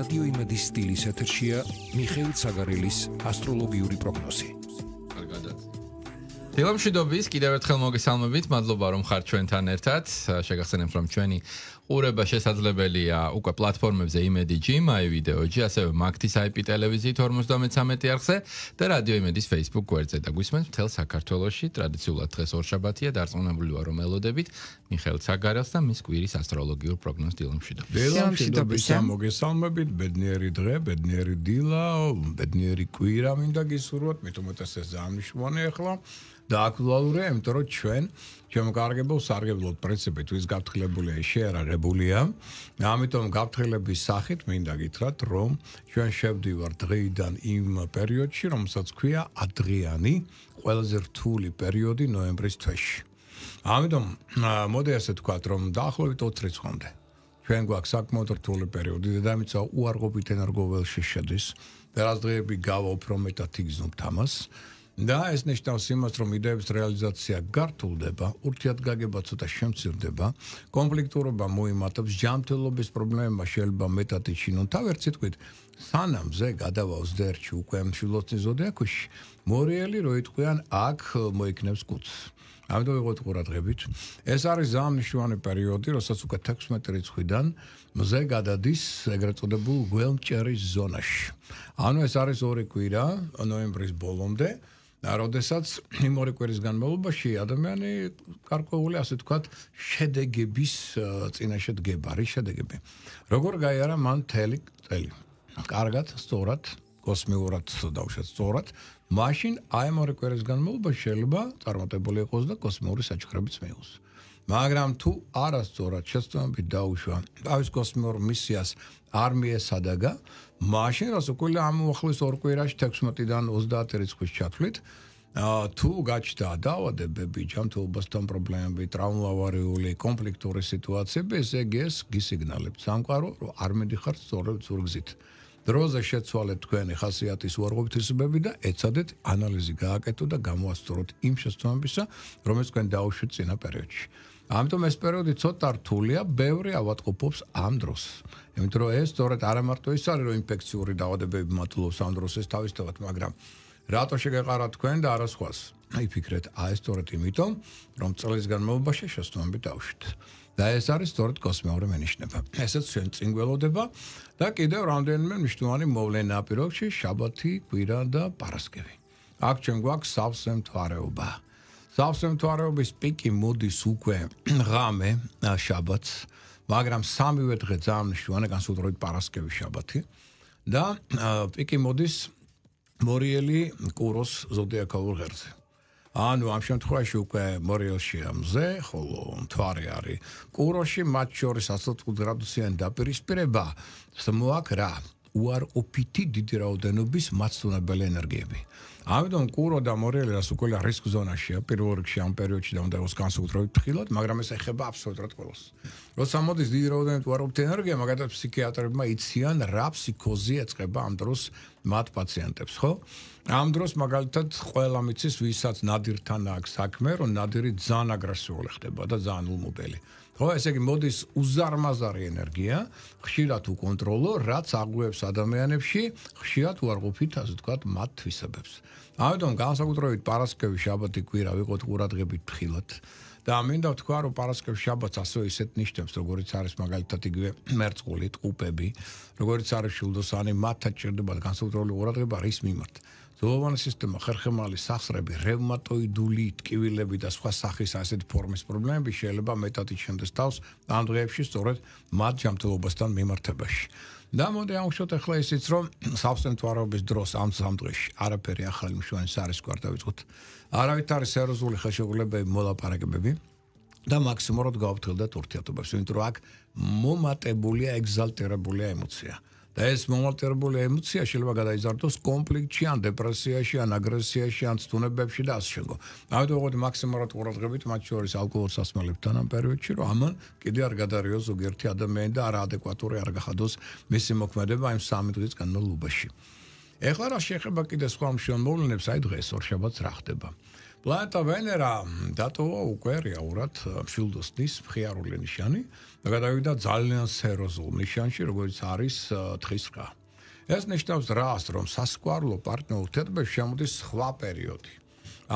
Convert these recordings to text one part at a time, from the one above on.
რადიო იმედის სტილის ეთერშია მიხეილ ცაგარელის ასტროლოგიური პროგნოზი. კარგადაც. დევამშვიდობის კიდევ ერთხელ მოგესალმებით, მადლობა რომ ხართ ჩვენთან ერთად. შეგახსენებთ რომ ჩვენი ყურება შესაძლებელია უკვე პლატფორმებზე Imedi Gym AI ვიდეოჯი, ასევე Magtis IP ტელევიზიით 53 არხზე და Radio Imedi's Facebook გვერდზე და გვისმენთ მთელ საქართველოში. ტრადიციულად დღეს ორშაბათია დარწმუნებული ვარ, რომ ელოდებით მიხელ ცაგარელს და მის კვირის ასტროლოგიურ პროგნოზს დილემშიდა. დილემშიდობის მოგესალმებით, ბედნიერი დღე, ბედნიერი დილა, ბედნიერი კვირა მინდა გისურვოთ, მე თვითონ ეს ზამში მომეხლა. და აქტუალურია, იმიტომ რომ ჩვენ ჩემო კარგებო სარგებლოთ პრინციპით ვის გაფრთხილებულია შეერაღებულია ამიტომ გაფრთხილების სახით მინდა გითხრათ რომ ჩვენ შევდივართ დღეიდან იმ პერიოდში რომელსაც ქვია ადრიანი ყველაზე რთული პერიოდი ნოემბრის თვეში ამიტომ მოდი ასე ვთქვათ რომ დაახლოებით 20 წუთამდე ჩვენ გვაქვს საკმაოდ რთული პერიოდი და ამიცა უარყოფით ენერგოველში შედის და რაღაც დღეები გავა უფრო მეტად იგზნობთ ამას და ეს ნიშნავს იმას, რომ იდეების რეალიზაცია გართულდება, ურთიერთგაგება ცოტა შემცირდება, კონფლიქტურობა მოიმატებს, ჯანმრთელობის პრობლემა შეიძლება მეტად იჩინონ. თავ ერთ სიტყვით, სანამ ზე გადავავს ძერჩი უკვე მშილოცნი ზოდიაქოში, მორიელი რო იტყვიან, აქ მოიქნევს კუც. ამიტომ ვიღოთ ყურადღებით. ეს არის ზამშვანი პერიოდი, როდესაც უკვე 16 რიცხვიდან მზე გადადის ეგრეთ წოდებულ გველმჭერის ზონაში. ანუ ეს არის ორი კვირა, ნოემბრის ბოლომდე. და როდესაც იმ ორი კვირის განმავლობაში ადამიანი გარკვეული ასე ვთქვათ შედეგების წინაშე დგება რის შედეგები როგორ გაიარა მან თელი წელი კარგად სწორად კოსმეურად დავშა სწორად მაშინ აი ამ ორი კვირის განმავლობაში შეიძლება წარმატებული იყოს და კოსმეური საჩქრებიც მიიღოს მაგრამ თუ არასწორად შეცდომები დაუშვა თავის კოსმოს მისიას არმიესა და გა მაშინ რას უკვე ამ ახლოს ორკვირაში 16-დან 30 რიცხვის ჩათვლით ა თუ გაჩნდა დაავადებები, ჯანმრთელობასთან პრობლემები, ტრავმავარიული კონფლიქტური სიტუაციები, ეგეს გისიგნალებს სამყარო რომ არ მედიხარ სწორად ზურგზით. დროზე შეცვალეთ თქვენი ხასიათის უარყოფითობები და ეცადეთ ანალიზი გააკეთოთ და გამოასწოროთ იმ შეცდომებისა, რომელიც თქვენ დაუშვით წინა პერიოდში. ამიტომ ეს პერიოდი ცოტა რთულია, ბევრი ავადმყოფობს ამ დროს. იმიტომ რომ ეს სწორედ არ ამარტო ის არის რომ ინფექციური დაავადებები მოძლოს ამ დროს ეს თავისთავად, მაგრამ რატო შეგეყარა თქვენ და არა სხვას? აი ფიქრეთ, აი სწორედ იმიტომ, რომ წლების განმავლობაში შეცდომები დავშვით. და ეს არის სწორედ კოსმეური მენიშნება. ესეც ჩვენ წინგველოდება და კიდევ რამდენიმე მნიშვნელოვანი მოვლენა პირობში შაბათი, კვირა და პარასკევი. აქ ჩვენ გვაქვს სავსე მთვარეობა. სამსვენტარობის პიკი მოდის უკვე ღამე შაბათს მაგრამ სამივე დღე ძალიან შუანა განსაკუთრებით პარასკევი შაბათი და პიკი მოდის მორიელი კუროს ზოდიაქალურ ღერძზე ანუ ამ შემთხვევაში უკვე მორიელში ამზე ხოლო თვარი არის კუროში მათ შორის 105 გრადუსიან დაპირისპირება მოაქრა უარ ოპიტი დიდი რაოდენობის მაცნობელი ენერგიები ამიტომ კურო და მორელერას უკვე რისკ ზონაშია პირველ რიგში ამ პერიოდში და უნდა ეს განსაკუთრებით ფრთხილად, მაგრამ ეს ეხება აბსოლუტურად ყველას. როცა მოდის დიდი რაოდენობით უარყოფით ენერგია, მაგათ ფსიქიატრებმა იციან რა ფსიქოზი ეწება ამ დროს მათ პაციენტებს, ხო? ამ დროს მაგალითად ყველა მიცის ვისაც ნადირთან აქვს საქმე, რომ ნადირი ძალიან აგრესიული ხდება და ძალიან უმობელი. ხო, ესე იგი მოდის უზარმაზარი ენერგია, ხშირად უკონტროლო, რაც აგუებს ადამიანებში, ხშირად უარყოფით, ასე ვთქვათ, მათ თვისებებს. ამიტომ განსაკუთრებით პარასკევი, შაბათი, კვირა ვიყოთ ყურადღებით ფრთხილად. და მინდა ვთქვა, რომ პარასკევი, შაბათი ასე ისეთ ნიშნებს, როგორც არის მაგალითად იგივე მერწყული, ტყუპები, როგორც არის შულდოსანი, მათთან ჭირდებათ განსაკუთრებული ყურადღება რის მიმართ. ძოვანი სისტემა ხერხემალი სახსრები რევმატოიდული ტკივილები და სხვა სახის ასეთ ფორმის პრობლემები შეიძლება მეტად იჩენდეს თავს ამ დღეებში სწორედ მათ ჯანმრთელობასთან მიმართებაში და მოდი ამშოთ ახლა ისიც რომ სამსტენტვარობის დროს ამ სამ დღეში არაფერი ახალი მშვენის არის გარდავიწყოთ არავით არის სერიოზული ხელშეკრულებები მოლაპარაკებები და მაქსიმუმად გავფრთხილდეთ ურთიერთობებს იმიტომ რომ აქ მომატებულია ეგზალტირებული ემოცია და ეს მომალტერებული ემოცია შეიძლება გადაიზარდოს კონფლიქტში, ან დეპრესიაში, ან აგრესიაში, ან ცდუნებებში და ასე შემდეგ. ამიტომ ვიღოთ მაქსიმალურად ყურადღებით მათ შორის ალკოჰოლის სასმელებთან ამ პერიოდში, რომ ამან კიდე არ გადარიო ზოგიერთი ადამიანი და არაადეკვატური არ გახადოს მისი მოქმედება იმ სამი დღის განმავლობაში. ეხლა რა შეიძლება კიდე სხვა მშვენიერულებს აი დღეს ორ შაბათს რა ხდება? პლანეტა ვენერა დატოვა უკვე რეალურად მშვილდოსნის მხიარული ნიშანი და გადავიდა ძალიან სეროზულ ნიშანში, როგორც არის თხის რკა. ეს ნიშნავს რას, რომ სასკვარლო პარტნიორთებში შემოდის სხვა პერიოდი.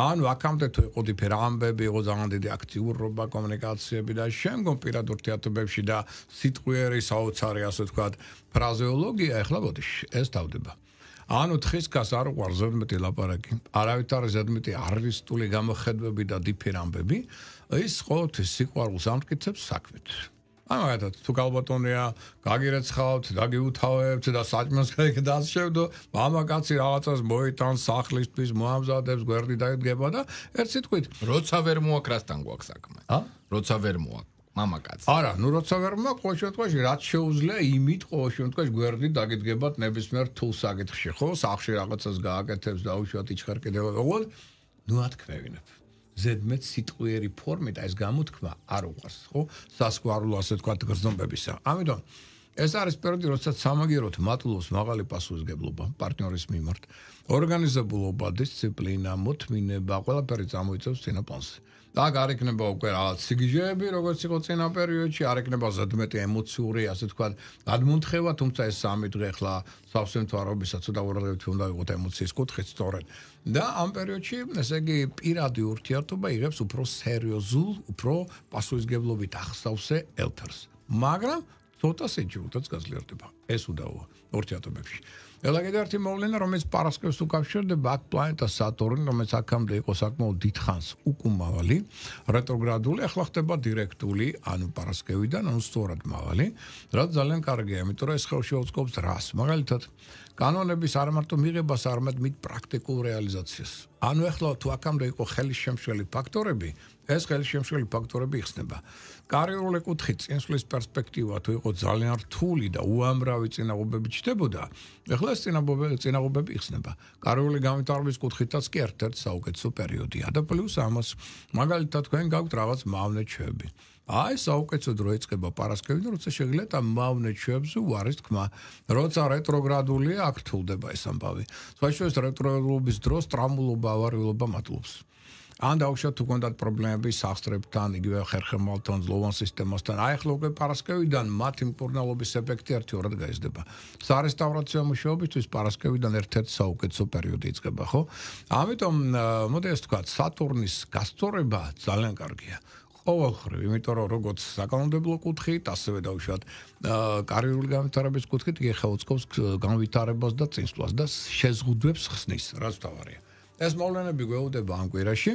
ან ვაკამდე თუ ყოდიფერ ამბები, იყო ძალიან დიდი აქტიურობა კომუნიკაციები და შემდგომ პირადურ თეატრებში და სიტყვიერი საოცარი ასე თქვა ფრაზეოლოგია, ეხლა ბოდიში, ეს თავდება. ანუ თხის გას არ უყარ ზედმეტი ლაპარაკი. არავით არ ზედმეტი არისტული გამოხედვები და დიფერამბები. ის ყოველთვის სიყვარულს ამკიცებს საქმეთ. ამაგათ თუ გალბატონია, გაგირეცხავთ, დაგიუთავებთ და საჭმელს გაიქდაშევდო, მამაკაცი რაღაცას მოიტან სახლისთვის, მოამზადებს, გვერდი დაიდგება და ერთ სიტყვით, როცა ვერ მოაკრასთან გვაქვს საქმე. ა? როცა ვერ მოაკ მამაკაცი. არა, ნუ როცა ვერ მოა ყოველ შემთხვევაში რაც შეუძლია იმით ყოველ შემთხვევაში გვერდი დაგიდგებათ ნებისმიერ თულ საკითხში, ხო? სახში რაღაცას გააკეთებს და უშუალოდ იჩხარკედება. ოღონდ ნუ ათქმევინებ. ზედმეთ სიტყვიერი ფორმით ეს გამოთქმა არ უყვარს, ხო? სასკვარულო ასე თქვა გრძნობებისა. ამიტომ ეს არის პერიოდი, როდესაც სამაგიეროდ მატულობს მაღალი პასუხისგებლობა პარტნიორის მიმართ. ორგანიზებულობა, დისციპლინა, მოთმინება, ყველაფერი წარმოიწევს წინაპანზე. აქ არ იქნება უკვე რაღაც სიგიჟეები, როგორც იყო წინა პერიოდში, არ იქნება ზედმეტი ემოციური, ასე თქვა, გადმონთხევა, თუმცა ეს სამი დღე ხლა სავსე მთავრობისა ცოტა უარყოფითი უნდა იყოს ემოციის კუთხით სწორედ. და ამ პერიოდში, ესე იგი, პირადი ურთიერთობა იღებს უფრო სერიოზულ, უფრო პასუხისგებლობით ახსავსე ელთერს. მაგრამ ცოტა სიჯულთაც გაძლიერდება ეს უდავა ორ თეატრებში ელა კიდე ერთი მოვლენა რომელიც პარასკევს უკავშირდება აქ პლანეტა სატურნი რომელიც აქამდე იყო საკმაოდ დიდხანს უკუმავალი რეტროგრადული ახლა ხდება დირექტული ანუ პარასკევიდან ანუ სწორად მავალი რაც ძალიან კარგია იმიტომ რომ ეს ხელშეუწყობს რას მაგალითად კანონების არამარტო მიღებას, არამედ მით პრაქტიკულ რეალიზაციას. ანუ ახლა თუ აქამდე იყო ხელშემშველი ფაქტორები, ეს ხელშემშველი ფაქტორები იხსნება. კარიერული კუთხე წინსვლის პერსპექტივა თუ იყო ძალიან რთული და უამრავი წინაღობები ჩდებოდა, ახლა ეს წინაღობები წინაღობები იხსნება. კარიერული განვითარების კუთხითაც კი ერთ-ერთი საუკეთესო პერიოდია და პლუს ამას მაგალითად თქვენ გაქვთ რაღაც მავნე ჩვევები. აი საუკეთესო დრო ეწება პარასკევიდან როცა შეგიძლიათ ამ მავნე ჩვევზე უარის თქმა როცა რეტროგრადულია აქ თულდება ეს ამბავი სხვაშორის რეტროგრადულობის დროს ტრამულობა ავარიულობა მატლობს ან დაუშვათ თუ კონდათ პრობლემები სახსრებთან იგივე ხერხემალთან ლოვან სისტემასთან აი ახლა უკვე პარასკევიდან მათი მკურნალობის ეფექტი ერთიორად გაიზრდება სარესტავრაციო მუშაობისთვის პარასკევიდან ერთ-ერთი საუკეთესო პერიოდი იწყება ხო ამიტომ მოდი ეს თქვა სატურნის გასწორება ძალიან კარგია ყოველხრივ, იმიტომ რომ როგორც საკანონმდებლო კუთხით, ასევე დაუშვათ კარიერული განვითარების კუთხით, ეხა უცხოს განვითარებას და წინსვლას და შეზღუდვებს ხსნის, რაც თავარია. ეს მოვლენები გვეუდება ამ კვირაში.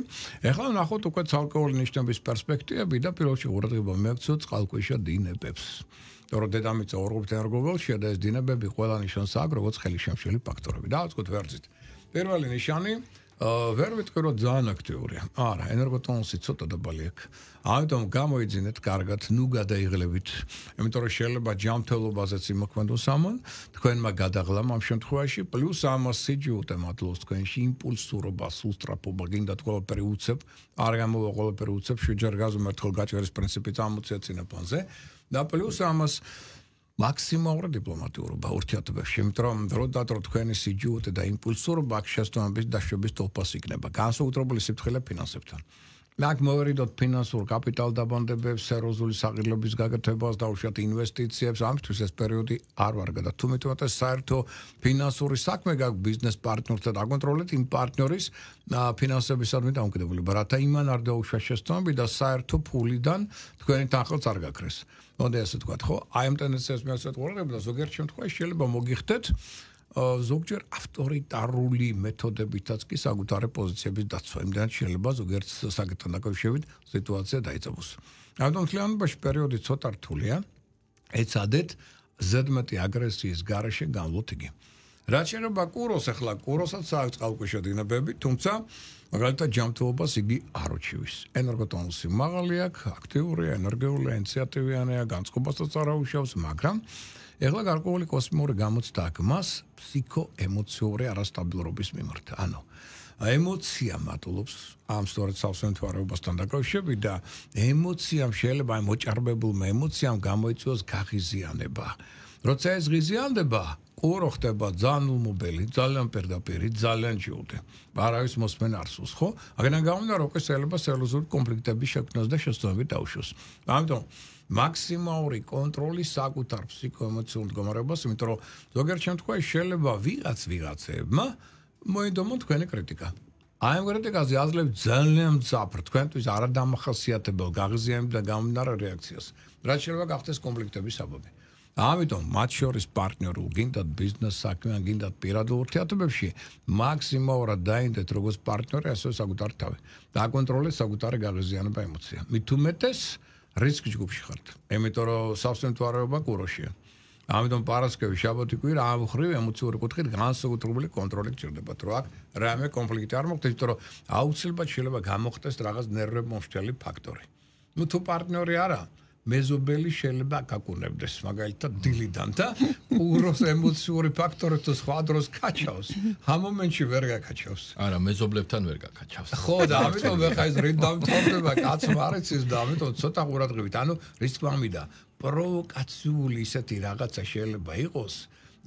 ეხლა ნახოთ უკვე ცალკეული ნიშნების პერსპექტივები და პირველში ყურადღება მიაქცია წყალქვეშა დინებებს. რო დედამიწა ორგობთან რგობელშია და ეს დინებები ყველა ნიშანსაა როგორც ხელის შემშველი ფაქტორები. დავაწყოთ ვერძით. პირველი ნიშანი ვერ ვიტყვი რომ ძალიან აქტიურია. არა, ენერგოტონსი ცოტა დაბალი აქვს. ამიტომ გამოიძინეთ კარგად, ნუ გადაიღლებით. იმიტომ რომ შეიძლება ჯანმრთელობაზეც იმოქმედოს ამან, თქვენმა გადაღლამ ამ შემთხვევაში, პლუს ამას სიჯუტე მოძლოს თქვენში იმპულსურობა, სუსტრაფობა, გინდათ ყველაფერი უცებ, არ გამოვა ყველაფერი უცებ, შეჯერ გაზომართ ხოლმე გაჭერის პრინციპი წამოწეცინა პონზე. და პლუს ამას მაქსიმალური დიპლომატიურობა ურთიერთობებში, იმით რომ დრო და დრო თქვენი სიჯუტე და იმპულსურობა ხშესთანაც დაშვების თოფას იქნება. განსაკუთრებული სიფრთხილე ფინანსებთან. მაგ მოერიდოთ ფინანსურ კაპიტალ დაბანდებებს, სეროზული საღირლების გაკეთებას და უშუალოდ ინვესტიციებს, ამისთვის ეს პერიოდი არ ვარგადა. თუმცა მათ საერთო ფინანსური საქმე გაგ ბიზნეს პარტნიორთან აკონტროლეთ იმ პარტნიორის ფინანსებისადმი დაუკიდებლობა. რათა იმან არ დაუშვა შეცდომები და საერთო ფულიდან თქვენი თანხლს არ გაქრეს. მოდი ასე ვთქვა, ხო? აი ამ ტენდენციას მე ასე ვთქვა, და ზოგიერთ შემთხვევაში შეიძლება მოგიხდეთ ზოგჯერ ავტორიტარული მეთოდებითაც კი საკუთარი პოზიციების დაცვა. იმდან შეიძლება ზოგიერთ საკეთთან დაკავშირებით სიტუაცია დაიწყოს. ანუ კლიანობაში პერიოდი ცოტა რთულია. ეცადეთ ზედმეტი აგრესიის გარეშე განვლოთ იგი. რაც შეიძლება კუროს ახლა კუროსაც აქვს წყალქვეშა დინებები, თუმცა მაგალითად ჯამთობას იგი არ უჩივის. ენერგოტონუსი მაღალი აქვს, აქტიურია, ენერგიული, ინიციატივიანია, განწყობასაც არაუშავს, მაგრამ ეხლა გარკვეული კოსმორი გამოცდა აქვს მას ფსიქოემოციური არასტაბილურობის მიმართ. ანუ აემოცია მატულობს ამ სწორედ სავსენტვარეობასთან დაკავშირებით და ემოციამ შეიძლება აი მოჭარბებულ მემოციამ გამოიწვიოს გაღიზიანება. როცა ეს ღიზიანდება ყურო ხდება ძანულმობელი ძალიან პირდაპირი ძალიან ჯუდე არავის მოსმენ არ სულს ხო აგენა გამონდა რომ ეს შეიძლება სერიოზული კონფლიქტები შექმნას და შეცდომები დაუშვოს ამიტომ მაქსიმალური კონტროლი საკუთარ ფსიქოემოციურ მდგომარეობას იმიტომ რომ ზოგიერთ შემთხვევაში შეიძლება ვიღაც ვიღაცებმა მოედომონ თქვენი კრიტიკა აი ამ კრიტიკაზე აძლევთ ძალიან მძაფრ თქვენთვის არადამახასიათებელ გაღიზიანებ და გამომდარ რეაქციას რაც შეიძლება გახდეს კონფლიქტების საბაბი ამიტომ მათ შორის პარტნიორი გინდათ ბიზნეს საქმე, გინდათ პირადულ ურთიერთობებში, მაქსიმალურად დაინდეთ როგორც პარტნიორი, ასე საკუთარ თავი. დააკონტროლეთ საკუთარი გაღიზიანება ემოცია. მithumetes რისკ ჯგუფში ხართ. ემიტომ რომ სასწმენთვარეობა კუროშია. ამიტომ პარასკევი, შაბათი კვირა ამხრივ ემოციური კუთხით განსაკუთრებული კონტროლი ჭირდებათ, რა რამე კონფლიქტი არ მოხდეს, იმიტომ რომ აუცილებლად შეიძლება გამოხდეს რაღაც ნერვებმომშველი ფაქტორი. ნუ თუ პარტნიორი არაა მეზობელი შეიძლება გაკუნებდეს მაგალითად დილიდან და უროს ემოციური ფაქტორი თუ სხვა დროს კაჩავს ამ მომენტში ვერ გაკაჩავს არა მეზობლებთან ვერ გაკაჩავს ხო და ამიტომ ხა ეს რიდამ თორდება კაც მარიცის და ამიტომ ცოტა ყურადღებით ანუ რისკი მომიდა პროვოკაციული ისეთი რაღაცა შეიძლება იყოს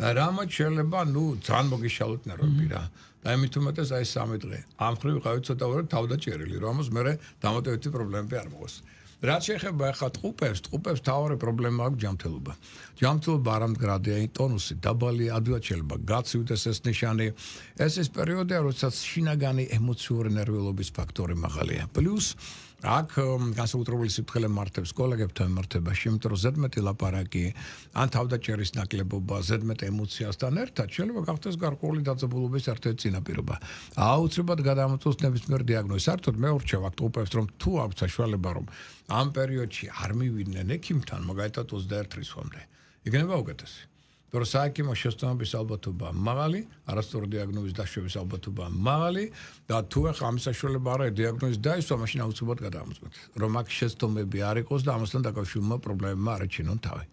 და რამაც შეიძლება ნუ ძალიან მოგიშალოთნა რობი რა და ამიტომაც აი სამი დღე ამხრივ ხავ ცოტა ვერ თავდაჭერილი რომ ამას მე დამატებითი პრობლემები არ მოგოს რაც შეეხება ახლა ტყუპებს, ტყუპებს თავારે პრობლემა აქვს ჯანმრთელობა. ჯანმრთელობა არამდგრადია, ტონუსი დაბალია, ადვილად შეიძლება გაცივდეს ეს ნიშანი. ეს ის პერიოდია, როდესაც შინაგანი ემოციური ნერვიულობის ფაქტორი მაღალია. პლუს აქ გასაუტრებელი სიფრთხილე მართებს კოლეგებთან მართება შემთხვევით ზედმეტი ლაპარაკი ან თავდაჭერის ნაკლებობა ზედმეტ ემოციასთან ერთად შეიძლება გახდეს გარკვეული დაძაბულობის ერთ-ერთი წინაპირობა აუცილებლად გადაამოწოს ნებისმიერ დიაგნოზს საერთოდ მე ურჩევაქ ტოპებს რომ თუ აქვს საშუალება რომ ამ პერიოდში არ მივიდნენ ექიმთან მაგალითად 21 წლის ხომ და იქნება უკეთესი პროსაიკიმო შეცდომების ალბათობა მაღალი, არასტორ დიაგნოზის დაშვების ალბათობა მაღალი და თუ ახლა ამ საშუალება არა დიაგნოზი დაისვა, მაშინ აუცილებლად გადაამოწმოთ, რომ აქ შეცდომები არ იყოს და ამასთან დაკავშირებული პრობლემა არ ჩინონ თავი.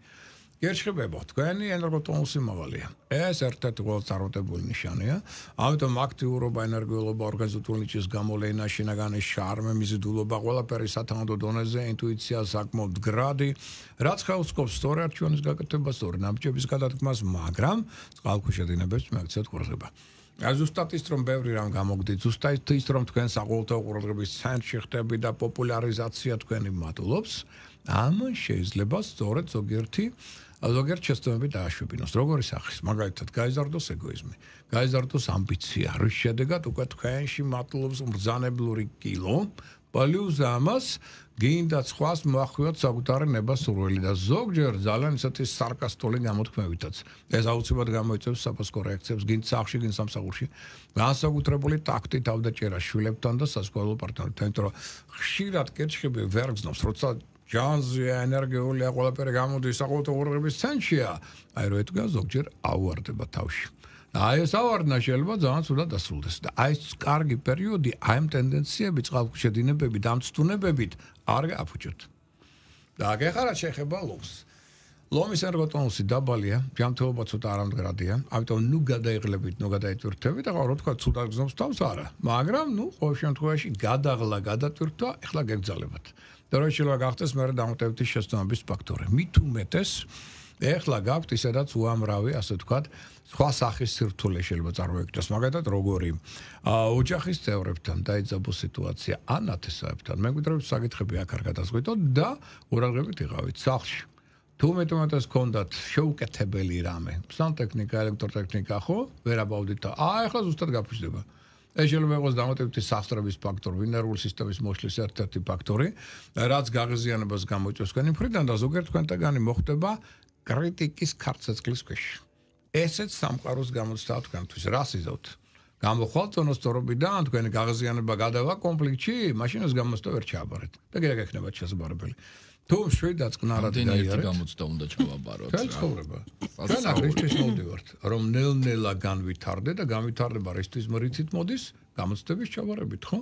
გერჩხებებო თქვენი ენერგოტონუსი მაღალია ეს ერთ-ერთი ყველაზე წარმატებული ნიშანია ამიტომ აქტიურობა ენერგიულობა ორგანიზატორული ჩის გამოლენა შინაგანის შარმე მის დულობა ყველაფერი სათანადო დონეზე ინტუიცია საკმაოდ გრადი რაც ხელს ყობს სწორად ჩვენს გაკეთებას სწორი ნაბჭების გადადგმას მაგრამ წყალქვეშა დინებებს მეაქცეთ ყურება ზუსტად ის რომ ბევრი რამ გამოგდით ზუსტად ის რომ თქვენ საყოველთაო ყურადღების ცენტრში ხდები და პოპულარიზაცია თქვენი მადლობს ამ შეიძლება სწორედ ზოგიერთი ზოგიერთ შეცდომები დააშვებინოს. როგორი სახის? მაგალითად, გაიზარდოს ეგოიზმი, გაიზარდოს ამბიცია, რის შედეგად უკვე თქვენში მატულობს მბრძანებლური კილო, პალიუს ამას გინდა სხვას მოახვიოთ საკუთარი ნებასურველი და ზოგჯერ ძალიან ისეთი სარკასტული გამოთქმებითაც. ეს აუცილებლად გამოიწვევს საპასკო რეაქციებს გინდ სახში, გინდ სამსახურში. განსაკუთრებული ტაქტი თავდაჭერა შვილებთან და საზოგადო პარტნიორთან, იმიტომ რომ ხშირად კერჩხები ვერ გზნობს, როცა ჯანზია ენერგიულია ყველაფერი გამოდის საკუთო ურღების ცენტრია აი რომ ეთქვა ზოგჯერ ავარდება თავში აი ეს ავარდნა შეიძლება ძალიან სულა დასრულდეს და აი ეს კარგი პერიოდი აი ამ ტენდენციები წყალქვეშედინებები დამცუნებებით არ აფუჭოთ და აგეხარა შეხება ლოს ლომის ერგოტონუსი დაბალია, ჯანმრთელობა ცოტა არამდგრადია, ამიტომ ნუ გადაიღლებით, ნუ გადაიტვირთებით, აღარ რა თქვა, ცუდად გზნობს თავს არა, მაგრამ ნუ ყოველ შემთხვევაში გადაღლა, გადატვირთვა, ეხლა გეგზალებათ. და რომ შეიძლება გახდეს მე დამოტევდი შეცდომების ფაქტორი. მით უმეტეს ეხლა გაქვთ ისედაც უამრავი, ასე ვთქვათ, სხვა სახის სირთულე შეიძლება წარმოიქმნას, მაგალითად, როგორი ოჯახის წევრებთან დაიძაბო სიტუაცია, ან ათესავებთან. მე მგონია, საკითხები აქ არ გადაგვიწოთ და ურალღებით იყავით სახლში. თუ მე თუმცა კონდათ შეუკეთებელი რამე, სანტექნიკა, ელექტროტექნიკა ხო, ვერ აბავდით და აა ეხლა ზუსტად გაფიშდება. ეს შეიძლება იყოს დამოტივტის სახსრების ფაქტორი, ვინერულ სისტემის მოშლის ერთ-ერთი ფაქტორი, რაც გაღიზიანებას გამოიწვევს თქვენი ფრიდან და ზოგიერთ თქვენთაგანი მოხდება კრიტიკის ქარცეცკლის ქვეშ. ესეც სამყაროს გამოცდა თქვენთვის. რას იზოთ? გამოხვალთ ონოსტორობიდან, თქვენი გაღზიანება გადავა კონფლიქტში, მაშინ ეს გამოსტო ვერ ჩააბარეთ. და კიდე გექნება შესაძლებელი. თუ შვედაც კნარად დაიარეთ, ეს გამოცდა უნდა ჩავაბაროთ. ეს ცხოვრება. ეს არის მოდივართ, რომ ნელ-ნელა განვითარდე და განვითარება რისთვის მრიცით მოდის, გამოცდების ჩავარებით, ხო?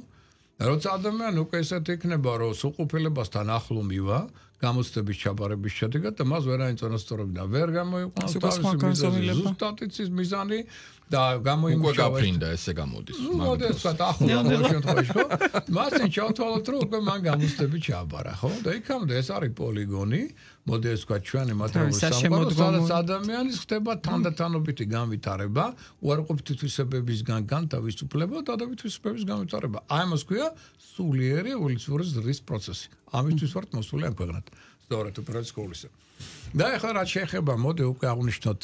და როცა ადამიანი უკვე ესეთ იქნება, რომ სუყუფელებასთან ახლო მივა, გამოცდების ჩაბარების შედეგად და მას ვერაინც ონასტორები და ვერ გამოიყვანს თავისი მიზანი. ზუსტად ის მიზანი და გამოიმუშავა. უკვე გაფრინდა ესე გამოდის. ნუ მოდესაც ახლო შემთხვევაში ხო? მასენ ჩავთვალოთ რომ უკვე მან გამოცდები ჩაბარა, ხო? და იქამდე ეს არის პოლიგონი, მოდი ეს ყვა ჩვენი მათგან სამყარო ადამიანის ხდება თანდათანობითი განვითარება უარყოფითი თვისებებისგან განთავისუფლება და თვისებების განვითარება აი მას ქვია სულიერი ევოლუციური ზრდის პროცესი ამისთვის ვართ მოსულიან ქვეყნად სწორედ უფრო სკოლისა. და ახლა რაც შეეხება, მოდი უკვე აღვნიშნოთ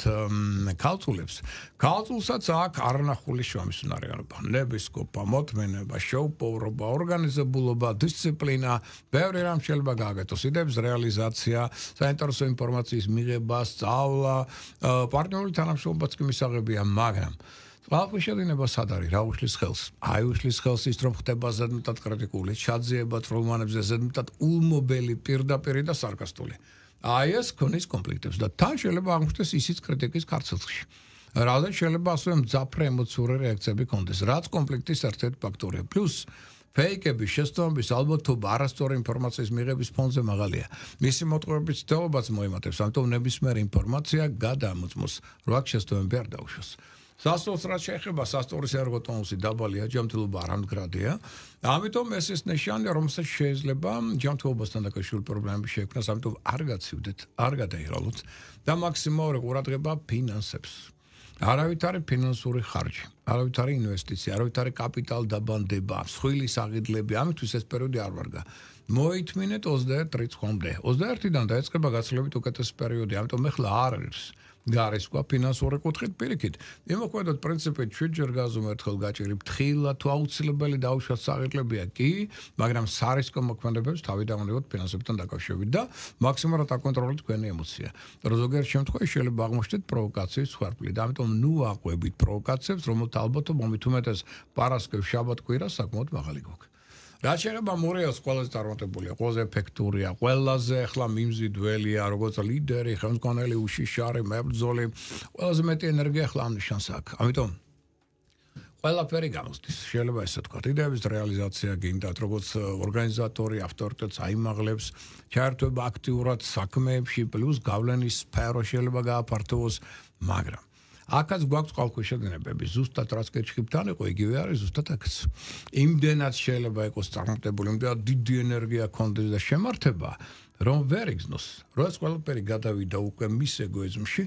ქალწულებს. ქალწულსაც აქ არნახული შრომის უნარი, ანუ ბანდების კოპა, მოთმენება, შოუპოვრობა, ორგანიზებულობა, დისციპლინა, ბევრი რამ შეიძლება გააკეთოს. იდეებს რეალიზაცია, საინტერესო ინფორმაციის მიღება, სწავლა, პარტნიორული თანამშრომლობაც კი მისაღებია, მაგრამ ბალყიშელინება სად არის? რა უშლის ხელს? აი უშლის ხელს ის რომ ხდება ზედმეტად კრიტიკული, ჩაძიება ტრომანებს ზედმეტად უმობელი, პირდაპირი და sarcastული. აი ეს ქონის კონფლიქტებს და თან შეიძლება აღმოჩნდეს ისიც კრიტიკის ქარცელში. რადგან შეიძლება ასე მძაფრე ემოციური რეაქციები კონდეს, რაც კონფლიქტის ერთ-ერთი ფაქტორია. პლუს ფეიკები, შეცდომების ალბათობა, არასწორი ინფორმაციის მიღების ფონზე მაღალია. მისი მოტყუებით თაობაც მოიმატებს, ამიტომ ნებისმიერი ინფორმაცია გადაამოწმოს, რაც შეცდომები არ დაუშვას. სასტორს რა შეეხება სასტორის ერგო ტონუსი დაბალი აჯანმრთელობა არამდგრადია ამიტომ ეს ეს ნიშანია რომ შეიძლება ჯანმრთელობასთან დაკავშირებული პრობლემები შეექმნას ამიტომ არ გაცივდეთ არ გადაიროლოთ და მაქსიმალური ყურადღება ფინანსებს არავითარი ფინანსური ხარჯი, არავითარი ინვესტიცია, არავითარი კაპიტალ დაბანდება, სხვილი საღიდლები, ამიტომ ეს პერიოდი არ ვარგა. მოითმინეთ 21 რიცხვამდე. 21-დან დაიწყება გაცილებით უკეთესი პერიოდი, ამიტომ ეხლა არ არის. და არის სხვა ფინანსური კუთხით პირიქით. იმოქმედოთ პრინციპი ჩვიჯერ გაზომ ერთხელ გაჭირი ფთხილა თუ აუცილებელი დაუშვა საღებლებია კი, მაგრამ სარისკო მოქმედებებს თავი დავნებოთ ფინანსებთან დაკავშირებით და მაქსიმალურად აკონტროლოთ თქვენი ემოცია. როგორც შემთხვევაში შეიძლება აღმოჩნდეთ პროვოკაციის ხარფლი. ამიტომ ნუ აყვებით პროვოკაციებს, რომელთა ალბათ მომით უმეტეს პარასკევ შაბათ კვირა საკმაოდ მაღალი გოგო. რაშერება მურეოს ყველაზე წარმატებულია, ყველაზე ეფექტურია, ყველაზე ახლა მიმზიდველია, როგორც ლიდერი, ხელმძღვანელი, უშიშარი, მებრძოლი, ყველაზე მეტი ენერგია ახლა ამ ნიშანს აქვს. ამიტომ ყველაფერი გამოსდის. შეიძლება ესე თქვა, იდეების რეალიზაცია გინდათ, როგორც ორგანიზატორი, ავტორიტეტს აიმაღლებს, ჩაერთვება აქტიურად საქმეებში, პლუს გავლენის სფერო შეიძლება გააფართოვოს, მაგრამ აქაც გვაქვს ყალხუშა დანებები ზუსტად რაც გეჩქიფთან იყო იგივე არის ზუსტად აქაც იმდენად შეიძლება იყოს წარმოდებული იმდა დიდი ენერგია კონდეს და შემართება რომ ვერ იგზნოს როდესაც ყველაფერი გადავიდა უკვე მის ეგოიზმში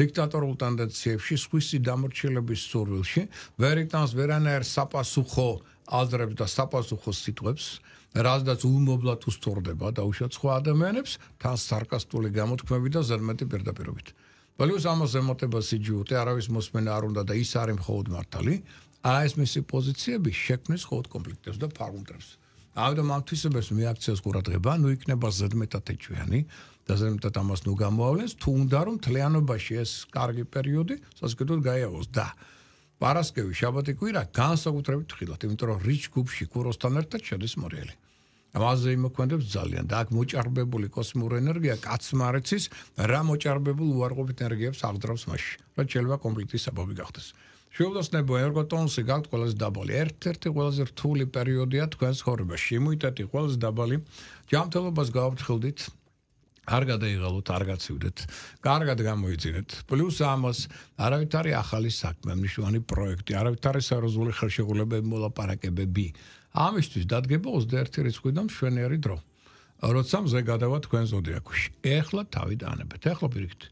დიქტატორულ ტენდენციებში სხვისი დამორჩილების სურვილში ვერიტანს ვერანაირ საპასუხო აზრებს და საპასუხო სიტყვებს რაზდაც უმობლად უსწორდება და უშაცხო ადამიანებს თან სარკასტული გამოთქმები და ზარმეთი პირდაპირობით. ბალიოს ამას ემოტებას იჯუტე, არავის მოსმენა არ უნდა და ის არის მხოლოდ მართალი. აა ეს მისი პოზიციები შექმნის ხოლოდ კონფლიქტებს და ფარუნტებს. ავდომ ამთვისებს მეაქციას ყურადღება, ნუ იქნება ზედმეტად ეჭვიანი და ზედმეტად ამას ნუ გამოავლენს, თუ უნდა რომ თლიანობაში ეს კარგი პერიოდი სასკეთოდ გაიაოს და პარასკევი, შაბათი, კვირა განსაკუთრებით ხილოთ, იმიტომ რომ რიჩ გუბში კუროსთან ერთად შედის მორიელი. ამაზე იმოქმედებს ძალიან და აქ მოჭარბებული კოსმური ენერგია კაცმარეცის რა მოჭარბებულ უარყოფ ენერგიებს აღძრავს მაშინ რაც შეიძლება კონფლიქტის საბაბი გახდეს შეუდოსნებო ენერგოტონსი გაქვთ ყველაზე დაბალი ერთ-ერთი ყველაზე რთული პერიოდია თქვენს ხორებაში იმუნიტეტი ყველაზე დაბალი ჯანმრთელობას გაავრცელდით არ გადაიღალოთ, არ გაცივდეთ, კარგად გამოიძინეთ. პლუს ამას არავითარი ახალი საქმე, მნიშვნელოვანი პროექტი, არავითარი საერთაშორისო ხელშეკრულებები მოლაპარაკებები. ამისთვის დადგება 21 რიცხვი და მშვენიერი დრო. როცა მზე გადავა თქვენ ზოდიაქში. ეხლა თავი დაანებეთ. ეხლა პირიქით.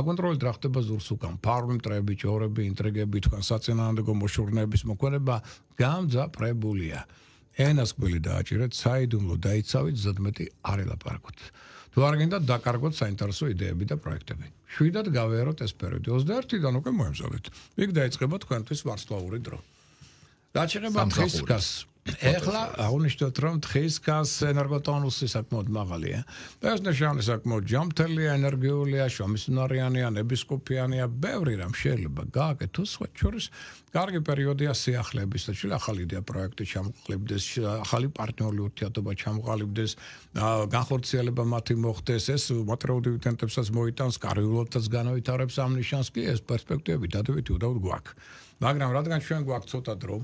აკონტროლი დახტება ზურს უკან. ფარმი მტრები, ჯორები, ინტრიგები, თქვენ საცენანდო მოშურნეების მოქმედება გამძაფრებულია. ენას ყველი დააჭირეთ, საიდუმლო დაიცავით, ზოდმეტი არ ელაპარაკოთ. თუ არ გინდა დაკარგოთ საინტერესო იდეები და პროექტები. შვიდად გავეაროთ ეს პერიოდი 21-დან უკვე მოემზადეთ. იქ დაიწყება თქვენთვის მარცხლაური დრო. დაჩერება თხის გას. ეხლა აღნიშნოთ რომ თხის გაზ ენერგოტონუსი საკმაოდ მაღალია. ეს ნიშანი საკმაოდ ჯამთელია, ენერგიულია, შომისუნარიანია, ნებისკუფიანია, ბევრი რამ შეიძლება გააკეთოს სხვა შორის. კარგი პერიოდია სიახლეების და შეიძლება ახალი იდეა პროექტი ჩამოყალიბდეს, ახალი პარტნიორული ურთიერთობა ჩამოყალიბდეს, განხორციელება მათი მოხდეს, ეს მოტრეულ დივიდენდებსაც მოიტანს, კარიულობასაც განავითარებს ამ ნიშანს კი ეს პერსპექტივები დადებითი უდავოდ გვაქვს. მაგრამ რადგან ჩვენ გვაქვს ცოტა დრო,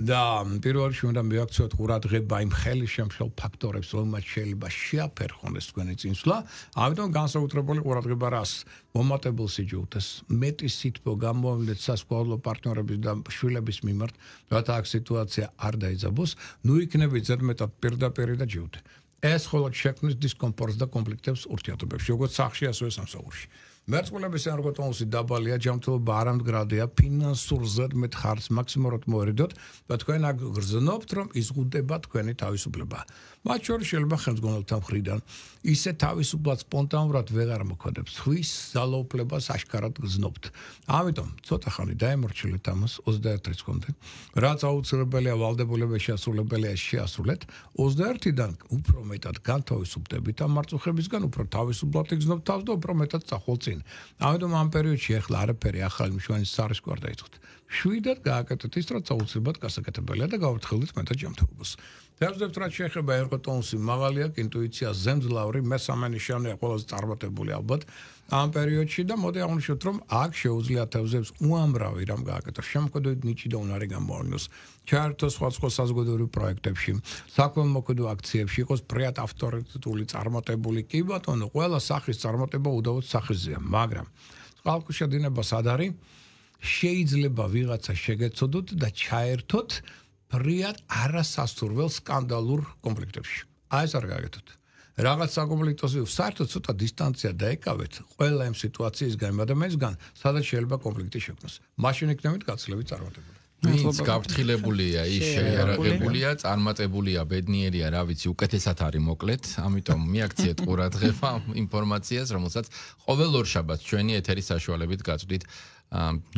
და პირველში უნდა მივაქციოთ ყურადღება იმ ხელის შემშელ ფაქტორებს, რომელთაც შეიძლება შეაფერხონ ეს თქვენი წინსვლა. ამიტომ განსაკუთრებული ყურადღება რას მომატებულ სიჯულთეს, მეტი სითბო გამოავლეთ სასკოლო პარტნიორების და შვილების მიმართ, რათა აქ სიტუაცია არ დაიძაბოს, ნუ იქნება ზედმეტად პირდაპირი და ჯიუტი. ეს ხოლოდ შექმნის დისკომფორტს და კონფლიქტებს ურთიერთობებში, როგორც სახლში, ასევე სამსახურში. მერწმუნეების ანგოტონსი დაბალია, ჯანმრთელობა არამდგრადია, ფინანსურ ზრდმეთ ხარც მაქსიმუმად მოერიდოთ და თქვენ აგრძნობთ, რომ იზღუდება თქვენი თავისუფლება. მათ შორის შეიძლება ხელმძღვანელთა მხრიდან ისე თავისუფლად სპონტანურად ვეღარ მოქმედებს, ხვის ძალოუფლებას აშკარად გრძნობთ. ამიტომ ცოტა ხანი დაემორჩილეთ ამას 21 რიცხვამდე. რაც აუცილებელია ვალდებულებას შეასრულებელია შეასრულეთ 21-დან უფრო მეტად განთავისუფდებით ამ მარწუხებისგან, უფრო თავისუფლად იგრძნობთ თავს და უფრო მეტად სახოლცი წინ. ამიტომ ამ პერიოდში ახლა არაფერი ახალი მშვენის სარის გარდა ითხოთ. შვიდად გააკეთეთ ის, რაც აუცილებლად გასაკეთებელია და გავრცელდით მეტად ჯანმრთელობას. დაუძებთ რა შეიძლება ერგოტონსი მაღალია, ინტუიცია ზემძლავრი, მესამე ნიშანია ყველაზე წარმატებული ალბათ. ამ პერიოდში და მოდი აღვნიშნოთ რომ აქ შეუძლია თავზებს უამრავი რამ გააკეთოს შემოქმედებით ნიჭიდა უნდა რა გამოვარნოს ჩარტოს სხვა სხვა საზოგადოებრივ პროექტებში საქველმოქმედო აქციებში იყოს პრიად ავტორიტეტული წარმატებული კი ბატონო ყველა სახის წარმატება უდავოდ სახეზეა მაგრამ სხვაკუშა დინება სად არის შეიძლება ვიღაცა შეგეცოდოთ და ჩაერთოთ პრიად არასასურველ სკანდალურ კონფლიქტებში აი ეს არ გააკეთოთ რაღაც საკომპლექტოზე საერთოდ ცოტა დისტანცია დაეკავეთ ყველა იმ სიტუაციისგან ადამიანისგან სადაც შეიძლება კონფლიქტი შექმნას მაშინ იქნებით გაცლები წარმატებული ის გავრთხილებულია, ის შეერაღებულია, წარმატებულია, ბედნიერია, რა ვიცი, უკეთესად არის მოკლედ, ამიტომ მიაქციეთ ყურადღება ინფორმაციას, რომელსაც ყოველ ორშაბათს ჩვენი ეთერის საშუალებით გაწვდით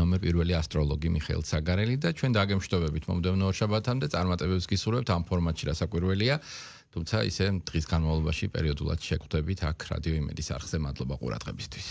ნომერ პირველი ასტროლოგი მიხეილ საგარელი და ჩვენ დაგემშტობებით მომდევნო ორშაბათამდე, წარმატებებს გისურვებთ ამ ფორმატში, რა საკვირველია. თუმცა ისე დღის განმავლობაში პერიოდულად შეგხვდებით აქ რადიო იმედის არხზე მადლობა ყურადღებისთვის